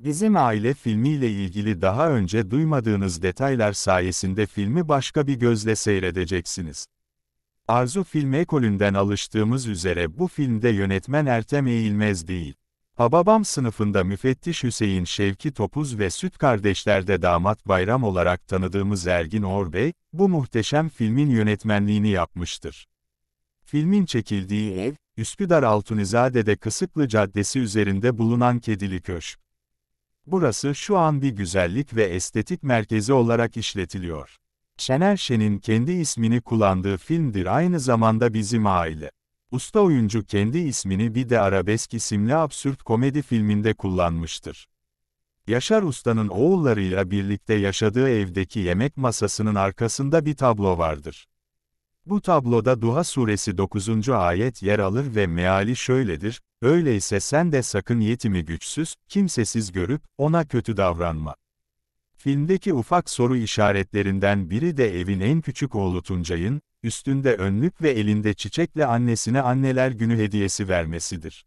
Bizim aile filmiyle ilgili daha önce duymadığınız detaylar sayesinde filmi başka bir gözle seyredeceksiniz. Arzu film ekolünden alıştığımız üzere bu filmde yönetmen Ertem Eğilmez değil. Hababam sınıfında müfettiş Hüseyin Şevki Topuz ve Süt Kardeşler'de damat bayram olarak tanıdığımız Ergin Orbey, bu muhteşem filmin yönetmenliğini yapmıştır. Filmin çekildiği ev, Üsküdar Altunizade'de Kısıklı Caddesi üzerinde bulunan Kedili Köşk. Burası şu an bir güzellik ve estetik merkezi olarak işletiliyor. Şener Şen'in kendi ismini kullandığı filmdir aynı zamanda bizim aile. Usta oyuncu kendi ismini bir de arabesk isimli absürt komedi filminde kullanmıştır. Yaşar Usta'nın oğullarıyla birlikte yaşadığı evdeki yemek masasının arkasında bir tablo vardır. Bu tabloda Duha suresi 9. ayet yer alır ve meali şöyledir, Öyleyse sen de sakın yetimi güçsüz, kimsesiz görüp, ona kötü davranma. Filmdeki ufak soru işaretlerinden biri de evin en küçük oğlu Tuncay'ın, üstünde önlük ve elinde çiçekle annesine anneler günü hediyesi vermesidir.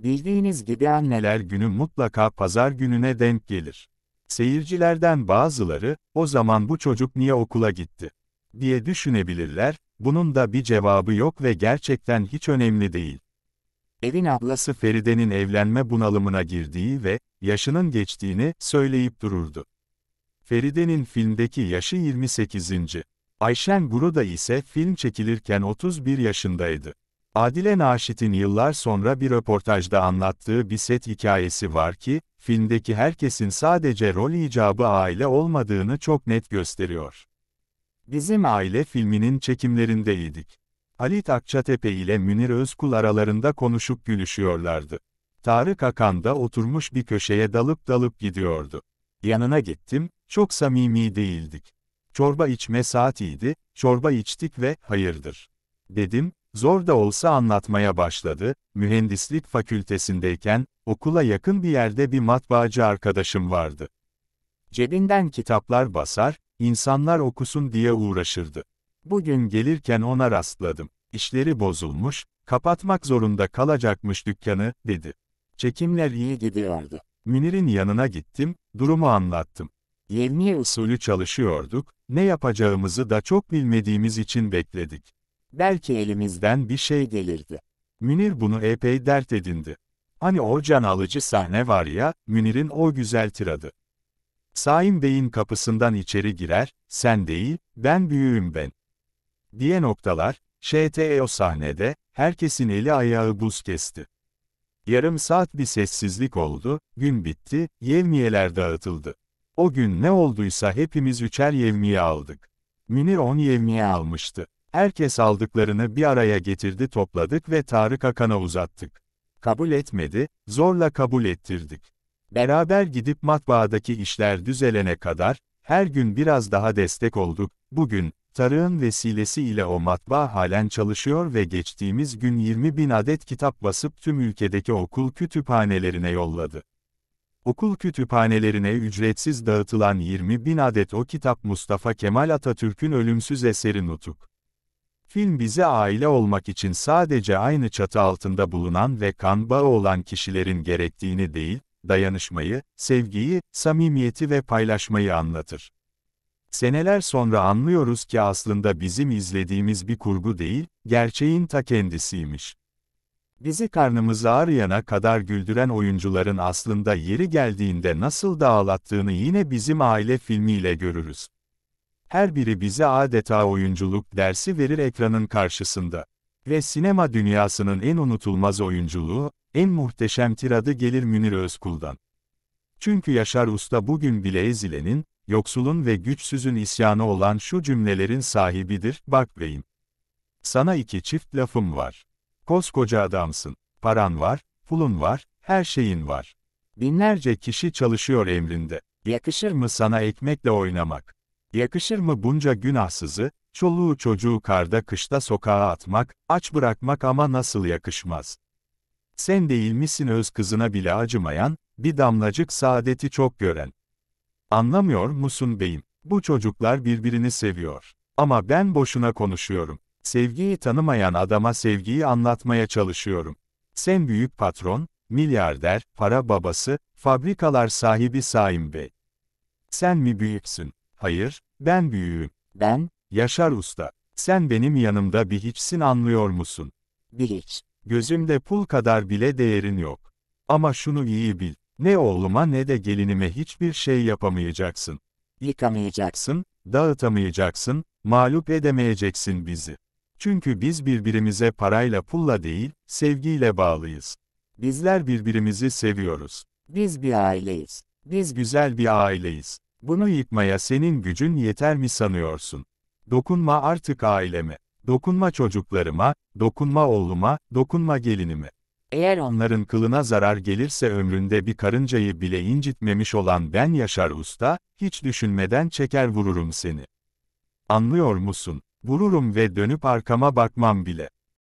Bildiğiniz gibi anneler günü mutlaka pazar gününe denk gelir. Seyircilerden bazıları, o zaman bu çocuk niye okula gitti? diye düşünebilirler, bunun da bir cevabı yok ve gerçekten hiç önemli değil. Evin ablası Feride'nin evlenme bunalımına girdiği ve yaşının geçtiğini söyleyip dururdu. Feride'nin filmdeki yaşı 28. Ayşen Guruda ise film çekilirken 31 yaşındaydı. Adile Naşit'in yıllar sonra bir röportajda anlattığı bir set hikayesi var ki, filmdeki herkesin sadece rol icabı aile olmadığını çok net gösteriyor. Bizim aile filminin çekimlerindeydik. Halit Akçatepe ile Münir Özkul aralarında konuşup gülüşüyorlardı. Tarık Akan da oturmuş bir köşeye dalıp dalıp gidiyordu. Yanına gittim, çok samimi değildik. Çorba içme saatiydi, çorba içtik ve hayırdır. Dedim, zor da olsa anlatmaya başladı, mühendislik fakültesindeyken, okula yakın bir yerde bir matbaacı arkadaşım vardı. Cebinden kitaplar basar, İnsanlar okusun diye uğraşırdı. Bugün gelirken ona rastladım. İşleri bozulmuş, kapatmak zorunda kalacakmış dükkanı, dedi. Çekimler iyi gidiyordu. Münir'in yanına gittim, durumu anlattım. Yevmiye usulü çalışıyorduk, ne yapacağımızı da çok bilmediğimiz için bekledik. Belki elimizden bir şey gelirdi. Münir bunu epey dert edindi. Hani o can alıcı sahne var ya, Münir'in o güzel tiradı. Saim Bey'in kapısından içeri girer, sen değil, ben büyüğüm ben. Diye noktalar, ŞTE o sahnede, herkesin eli ayağı buz kesti. Yarım saat bir sessizlik oldu, gün bitti, yevmiyeler dağıtıldı. O gün ne olduysa hepimiz üçer yevmiye aldık. Münir on yevmiye almıştı. Herkes aldıklarını bir araya getirdi topladık ve Tarık Akan'a uzattık. Kabul etmedi, zorla kabul ettirdik. Beraber gidip matbaadaki işler düzelene kadar, her gün biraz daha destek olduk. Bugün, Tarık'ın vesilesiyle o matbaa halen çalışıyor ve geçtiğimiz gün 20 bin adet kitap basıp tüm ülkedeki okul kütüphanelerine yolladı. Okul kütüphanelerine ücretsiz dağıtılan 20 bin adet o kitap Mustafa Kemal Atatürk'ün ölümsüz eseri Nutuk. Film bize aile olmak için sadece aynı çatı altında bulunan ve kan bağı olan kişilerin gerektiğini değil, dayanışmayı, sevgiyi, samimiyeti ve paylaşmayı anlatır. Seneler sonra anlıyoruz ki aslında bizim izlediğimiz bir kurgu değil, gerçeğin ta kendisiymiş. Bizi karnımızı ağrıyana kadar güldüren oyuncuların aslında yeri geldiğinde nasıl da yine bizim aile filmiyle görürüz. Her biri bize adeta oyunculuk dersi verir ekranın karşısında. Ve sinema dünyasının en unutulmaz oyunculuğu, en muhteşem tiradı gelir Münir Özkul'dan. Çünkü Yaşar Usta bugün bile ezilenin, yoksulun ve güçsüzün isyanı olan şu cümlelerin sahibidir, bak beyim. Sana iki çift lafım var. Koskoca adamsın, paran var, pulun var, her şeyin var. Binlerce kişi çalışıyor emrinde. Yakışır mı sana ekmekle oynamak? Yakışır mı bunca günahsızı, çoluğu çocuğu karda kışta sokağa atmak, aç bırakmak ama nasıl yakışmaz? Sen değil misin öz kızına bile acımayan, bir damlacık saadeti çok gören. Anlamıyor musun beyim? Bu çocuklar birbirini seviyor. Ama ben boşuna konuşuyorum. Sevgiyi tanımayan adama sevgiyi anlatmaya çalışıyorum. Sen büyük patron, milyarder, para babası, fabrikalar sahibi Saim Bey. Sen mi büyüksün? Hayır, ben büyüğüm. Ben? Yaşar Usta. Sen benim yanımda bir hiçsin anlıyor musun? Bir hiç. Gözümde pul kadar bile değerin yok. Ama şunu iyi bil, ne oğluma ne de gelinime hiçbir şey yapamayacaksın. Yıkamayacaksın, dağıtamayacaksın, mağlup edemeyeceksin bizi. Çünkü biz birbirimize parayla pulla değil, sevgiyle bağlıyız. Bizler birbirimizi seviyoruz. Biz bir aileyiz. Biz güzel bir aileyiz. Bunu yıkmaya senin gücün yeter mi sanıyorsun? Dokunma artık aileme. Dokunma çocuklarıma, dokunma oğluma, dokunma gelinime. Eğer onların kılına zarar gelirse ömründe bir karıncayı bile incitmemiş olan ben Yaşar Usta, hiç düşünmeden çeker vururum seni. Anlıyor musun? Vururum ve dönüp arkama bakmam bile.